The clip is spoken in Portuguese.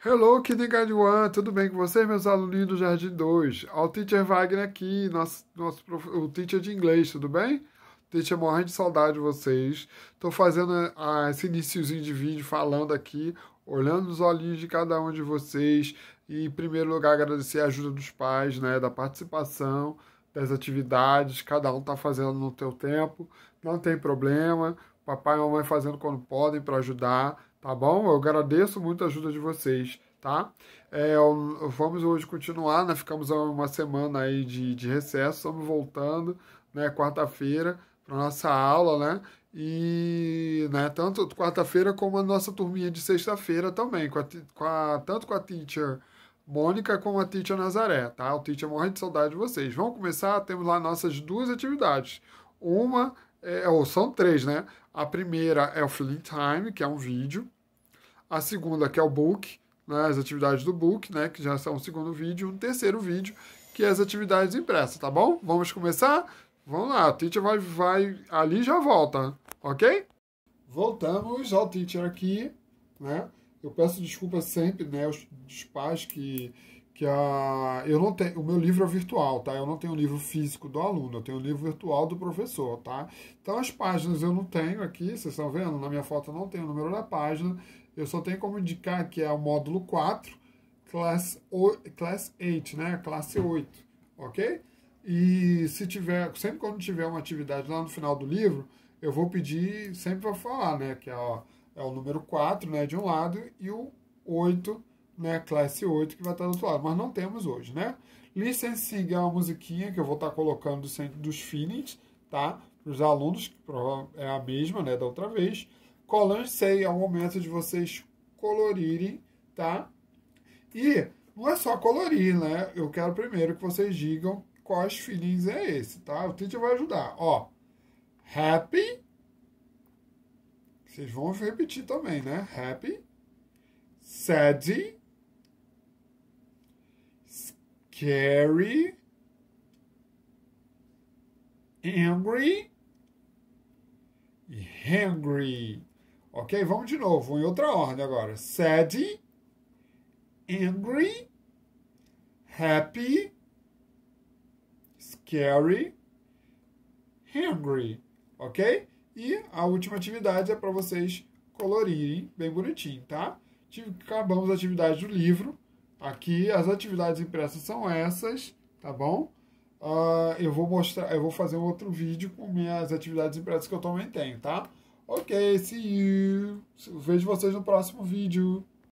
Hello, Kindergarten tudo bem com vocês, meus alunos do Jardim 2? Ó, o Teacher Wagner aqui, nosso, nosso prof... o Teacher de Inglês, tudo bem? Teacher, morrendo de saudade de vocês. Estou fazendo ah, esse iniciozinho de vídeo falando aqui, olhando nos olhinhos de cada um de vocês. E, em primeiro lugar, agradecer a ajuda dos pais, né, da participação, das atividades, cada um está fazendo no seu tempo, não tem problema. Papai e mamãe fazendo quando podem para ajudar tá bom? Eu agradeço muito a ajuda de vocês, tá? É, vamos hoje continuar, né? Ficamos uma semana aí de, de recesso, estamos voltando, né? Quarta-feira para nossa aula, né? E né, tanto quarta-feira como a nossa turminha de sexta-feira também, com a, com a, tanto com a teacher Mônica como a teacher Nazaré, tá? O teacher morre de saudade de vocês. Vamos começar, temos lá nossas duas atividades. Uma, é, ou são três, né? A primeira é o Filling Time, que é um vídeo. A segunda, que é o Book, né, as atividades do Book, né, que já são o segundo vídeo. Um terceiro vídeo, que é as atividades impressas, tá bom? Vamos começar? Vamos lá, o teacher vai, vai ali já volta, ok? Voltamos ao teacher aqui, né? Eu peço desculpas sempre, né, os pais que que a, eu não tenho, o meu livro é virtual, tá? Eu não tenho o livro físico do aluno, eu tenho o livro virtual do professor, tá? Então as páginas eu não tenho aqui, vocês estão vendo? Na minha foto eu não tenho o número da página, eu só tenho como indicar que é o módulo 4, class, o, class 8, né? Classe 8, ok? E se tiver, sempre quando tiver uma atividade lá no final do livro, eu vou pedir, sempre vou falar, né? Que é, ó, é o número 4, né? De um lado, e o 8 né, classe 8 que vai estar do outro lado, mas não temos hoje, né? Licensing é uma musiquinha que eu vou estar colocando do centro dos finis, tá? Para os alunos, que é a mesma, né, da outra vez. Collange Say é o momento de vocês colorirem, tá? E não é só colorir, né? Eu quero primeiro que vocês digam quais feelings é esse, tá? O teacher vai ajudar. Ó, happy. Vocês vão repetir também, né? Happy. sadie Scary, angry e hungry. Ok? Vamos de novo, em outra ordem agora. Sad, angry, happy, scary, hungry. Ok? E a última atividade é para vocês colorirem bem bonitinho, tá? Acabamos a atividade do livro. Aqui as atividades impressas são essas, tá bom? Uh, eu vou mostrar, eu vou fazer um outro vídeo com minhas atividades impressas que eu também tenho, tá? Ok, see you. Vejo vocês no próximo vídeo.